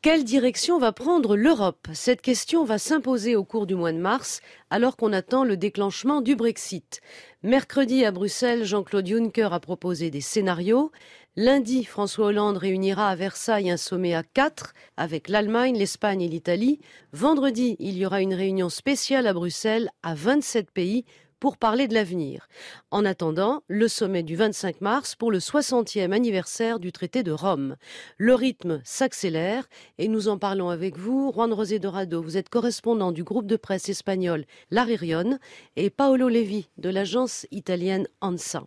Quelle direction va prendre l'Europe Cette question va s'imposer au cours du mois de mars, alors qu'on attend le déclenchement du Brexit. Mercredi à Bruxelles, Jean-Claude Juncker a proposé des scénarios. Lundi, François Hollande réunira à Versailles un sommet à quatre, avec l'Allemagne, l'Espagne et l'Italie. Vendredi, il y aura une réunion spéciale à Bruxelles à 27 pays pour parler de l'avenir. En attendant, le sommet du 25 mars pour le 60e anniversaire du traité de Rome. Le rythme s'accélère et nous en parlons avec vous. Juan Rosé Dorado, vous êtes correspondant du groupe de presse espagnol La et Paolo Levi de l'agence italienne ANSA.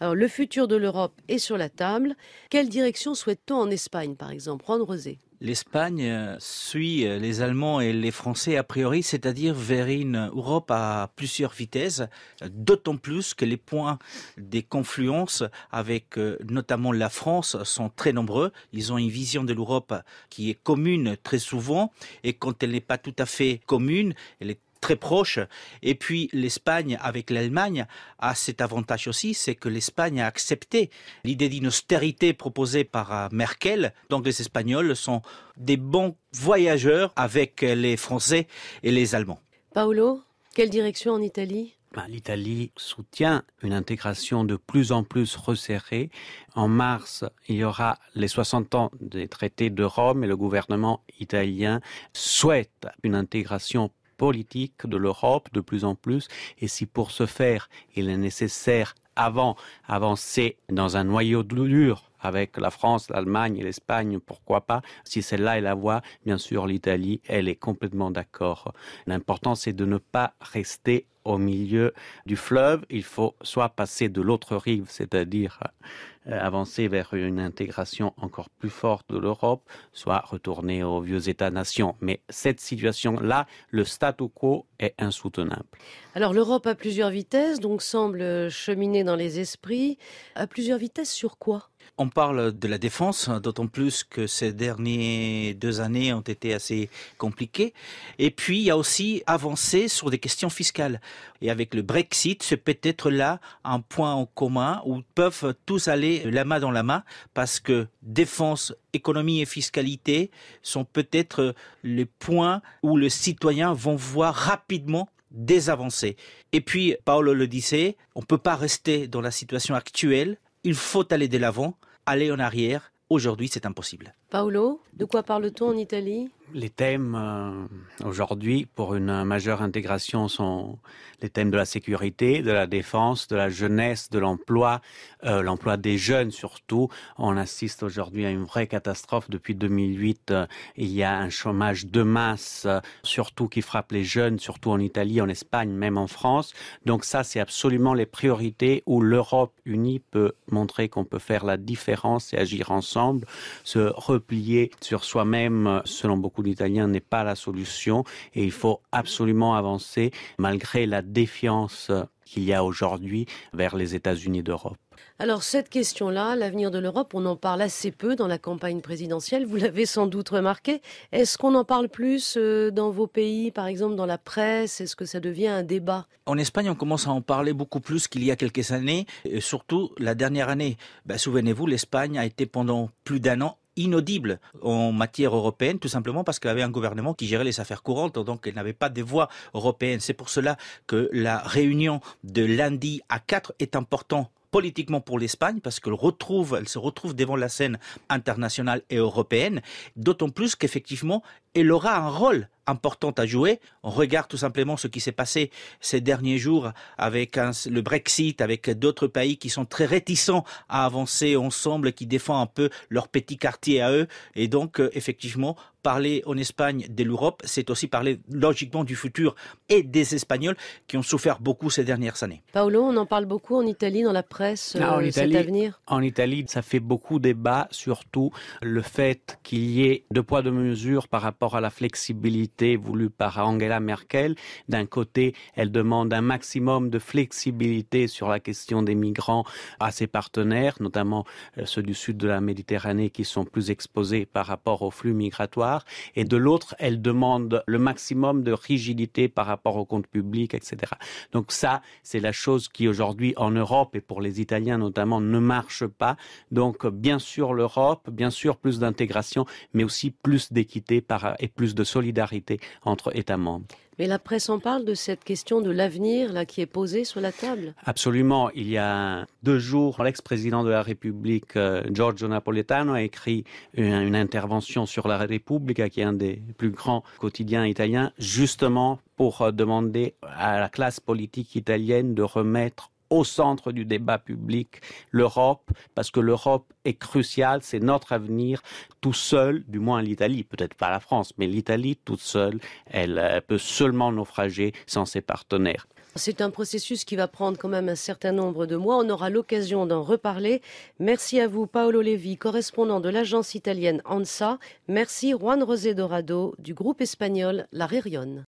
Alors, le futur de l'Europe est sur la table. Quelle direction souhaite-t-on en Espagne, par exemple Juan Rosé l'Espagne euh, suit euh, les Allemands et les Français a priori, c'est-à-dire vers une Europe à plusieurs vitesses, euh, d'autant plus que les points des confluences avec notamment la France sont très nombreux. Ils ont une vision de l'Europe qui est commune très souvent et quand elle n'est pas tout à fait commune, elle est très proche. Et puis l'Espagne avec l'Allemagne a cet avantage aussi, c'est que l'Espagne a accepté l'idée d'une austérité proposée par euh, Merkel. Donc les Espagnols sont des bons voyageurs avec les Français et les Allemands. Paolo, quelle direction en Italie bah, L'Italie soutient une intégration de plus en plus resserrée. En mars, il y aura les 60 ans des traités de Rome et le gouvernement italien souhaite une intégration politique de l'Europe de plus en plus. Et si pour ce faire, il est nécessaire avant avancer dans un noyau dur avec la France, l'Allemagne et l'Espagne, pourquoi pas Si celle-là est la voie, bien sûr, l'Italie, elle est complètement d'accord. L'important, c'est de ne pas rester au milieu du fleuve. Il faut soit passer de l'autre rive, c'est-à-dire euh, avancer vers une intégration encore plus forte de l'Europe, soit retourner aux vieux États-nations. Mais cette situation-là, le statu quo est insoutenable. Alors l'Europe à plusieurs vitesses, donc semble cheminer dans les esprits. À plusieurs vitesses sur quoi on parle de la défense, d'autant plus que ces dernières deux années ont été assez compliquées. Et puis, il y a aussi avancé sur des questions fiscales. Et avec le Brexit, c'est peut-être là un point en commun où peuvent tous aller la main dans la main parce que défense, économie et fiscalité sont peut-être les points où les citoyens vont voir rapidement des avancées. Et puis, Paolo le disait, on ne peut pas rester dans la situation actuelle il faut aller de l'avant, aller en arrière. Aujourd'hui, c'est impossible. Paolo, de quoi parle-t-on en Italie les thèmes euh, aujourd'hui pour une majeure intégration sont les thèmes de la sécurité, de la défense, de la jeunesse, de l'emploi, euh, l'emploi des jeunes surtout. On assiste aujourd'hui à une vraie catastrophe. Depuis 2008, euh, il y a un chômage de masse, surtout qui frappe les jeunes, surtout en Italie, en Espagne, même en France. Donc ça, c'est absolument les priorités où l'Europe unie peut montrer qu'on peut faire la différence et agir ensemble, se replier sur soi-même selon beaucoup beaucoup d'Italiens n'est pas la solution et il faut absolument avancer malgré la défiance qu'il y a aujourd'hui vers les États-Unis d'Europe. Alors cette question-là, l'avenir de l'Europe, on en parle assez peu dans la campagne présidentielle, vous l'avez sans doute remarqué. Est-ce qu'on en parle plus euh, dans vos pays, par exemple dans la presse Est-ce que ça devient un débat En Espagne, on commence à en parler beaucoup plus qu'il y a quelques années, surtout la dernière année. Bah, souvenez-vous, l'Espagne a été pendant plus d'un an inaudible en matière européenne, tout simplement parce qu'elle avait un gouvernement qui gérait les affaires courantes, donc elle n'avait pas de voix européenne. C'est pour cela que la réunion de lundi à 4 est importante politiquement pour l'Espagne parce qu'elle retrouve, elle se retrouve devant la scène internationale et européenne, d'autant plus qu'effectivement elle aura un rôle important à jouer. On regarde tout simplement ce qui s'est passé ces derniers jours avec le Brexit, avec d'autres pays qui sont très réticents à avancer ensemble, qui défendent un peu leur petit quartier à eux. Et donc, euh, effectivement, parler en Espagne de l'Europe, c'est aussi parler logiquement du futur et des Espagnols qui ont souffert beaucoup ces dernières années. Paolo, on en parle beaucoup en Italie, dans la presse, ah, euh, cet avenir En Italie, ça fait beaucoup débat, surtout le fait qu'il y ait deux poids, deux mesures par rapport à la flexibilité voulue par Angela Merkel. D'un côté, elle demande un maximum de flexibilité sur la question des migrants à ses partenaires, notamment euh, ceux du sud de la Méditerranée qui sont plus exposés par rapport aux flux migratoires. Et de l'autre, elle demande le maximum de rigidité par rapport aux comptes publics, etc. Donc ça, c'est la chose qui aujourd'hui en Europe et pour les Italiens notamment ne marche pas. Donc bien sûr l'Europe, bien sûr plus d'intégration, mais aussi plus d'équité par et plus de solidarité entre États membres. Mais la presse en parle de cette question de l'avenir là qui est posée sur la table. Absolument. Il y a deux jours, l'ex-président de la République, euh, Giorgio Napolitano, a écrit une, intervention sur la République, qui est un des plus grands quotidiens italiens, justement pour euh, demander à la classe politique italienne de remettre au centre du débat public l'Europe, parce que l'Europe est cruciale, c'est notre avenir tout seul, du moins l'Italie, peut-être pas la France, mais l'Italie toute seule, elle euh, peut seulement naufrager sans ses partenaires. C'est un processus qui va prendre quand même un certain nombre de mois. On aura l'occasion d'en reparler. Merci à vous, Paolo Levi, correspondant de l'agence italienne ANSA. Merci, Juan José Dorado, du groupe espagnol La Rérione.